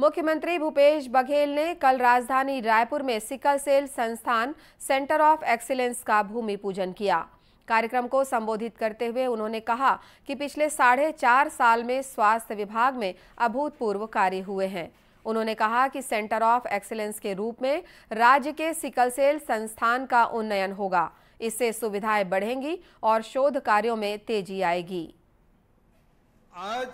मुख्यमंत्री भूपेश बघेल ने कल राजधानी रायपुर में सिकल सेल संस्थान सेंटर ऑफ एक्सीलेंस का भूमि पूजन किया कार्यक्रम को संबोधित करते हुए उन्होंने कहा कि पिछले साढ़े चार साल में स्वास्थ्य विभाग में अभूतपूर्व कार्य हुए हैं उन्होंने कहा कि सेंटर ऑफ एक्सीलेंस के रूप में राज्य के सिकल सेल संस्थान का उन्नयन होगा इससे सुविधाएं बढ़ेंगी और शोध कार्यों में तेजी आएगी आज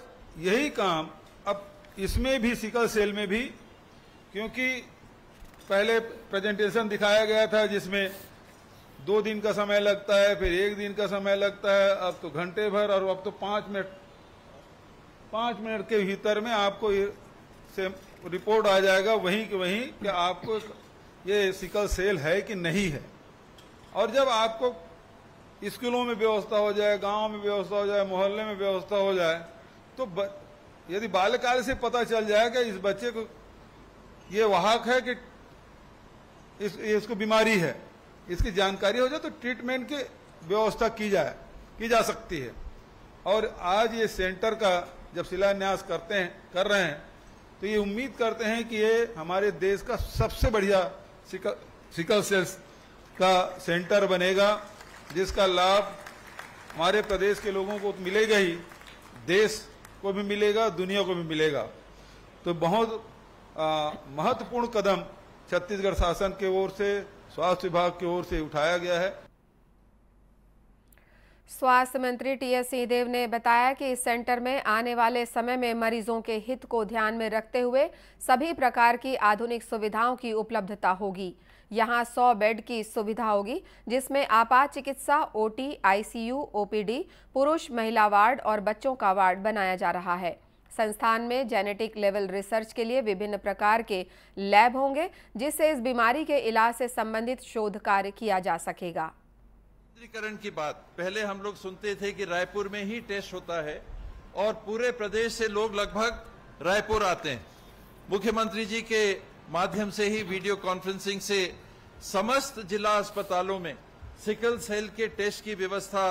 यही काम अब इसमें भी सिकल सेल में भी क्योंकि पहले प्रेजेंटेशन दिखाया गया था जिसमें दो दिन का समय लगता है फिर एक दिन का समय लगता है अब तो घंटे भर और अब तो पांच मिनट पांच मिनट के भीतर में आपको से रिपोर्ट आ जाएगा वहीं के वहीं कि आपको ये सिकल सेल है कि नहीं है और जब आपको स्कूलों में व्यवस्था हो जाए गांव में व्यवस्था हो जाए मोहल्ले में व्यवस्था हो जाए तो यदि बाल्यकाल से पता चल जाए कि इस बच्चे को ये वाहक है कि इस, इसको बीमारी है इसकी जानकारी हो जाए तो ट्रीटमेंट की व्यवस्था की जाए की जा सकती है और आज ये सेंटर का जब शिलान्यास करते हैं कर रहे हैं तो ये उम्मीद करते हैं कि ये हमारे देश का सबसे बढ़िया सिकल, सिकल सेल्स का सेंटर बनेगा जिसका लाभ हमारे प्रदेश के लोगों को मिलेगा ही देश को भी मिलेगा दुनिया को भी मिलेगा तो बहुत महत्वपूर्ण कदम छत्तीसगढ़ शासन की ओर से स्वास्थ्य विभाग की ओर से उठाया गया है स्वास्थ्य मंत्री टीएस सिंहदेव ने बताया कि इस सेंटर में आने वाले समय में मरीजों के हित को ध्यान में रखते हुए सभी प्रकार की आधुनिक सुविधाओं की उपलब्धता होगी यहां 100 बेड की सुविधा होगी जिसमें आपात चिकित्सा ओटी, आईसीयू, ओपीडी, पुरुष महिला वार्ड और बच्चों का वार्ड बनाया जा रहा है संस्थान में जेनेटिक लेवल रिसर्च के लिए विभिन्न प्रकार के लैब होंगे जिससे इस बीमारी के इलाज से संबंधित शोध कार्य किया जा सकेगा केंद्रीकरण की बात पहले हम लोग सुनते थे कि रायपुर में ही टेस्ट होता है और पूरे प्रदेश से लोग लगभग रायपुर आते हैं मुख्यमंत्री जी के माध्यम से ही वीडियो कॉन्फ्रेंसिंग से समस्त जिला अस्पतालों में सिकल सेल के टेस्ट की व्यवस्था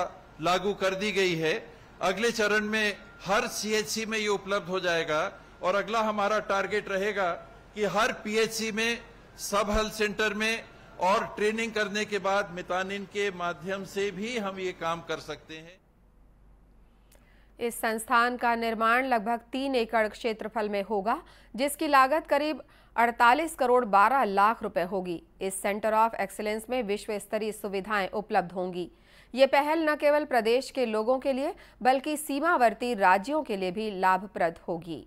लागू कर दी गई है अगले चरण में हर सीएचसी में ये उपलब्ध हो जाएगा और अगला हमारा टारगेट रहेगा कि हर पीएचसी में सब हेल्थ सेंटर में और ट्रेनिंग करने के बाद मितानिन के माध्यम से भी हम ये काम कर सकते हैं इस संस्थान का निर्माण लगभग तीन एकड़ क्षेत्रफल में होगा जिसकी लागत करीब 48 करोड़ 12 लाख रुपए होगी इस सेंटर ऑफ एक्सीलेंस में विश्व स्तरीय सुविधाएं उपलब्ध होंगी ये पहल न केवल प्रदेश के लोगों के लिए बल्कि सीमावर्ती राज्यों के लिए भी लाभप्रद होगी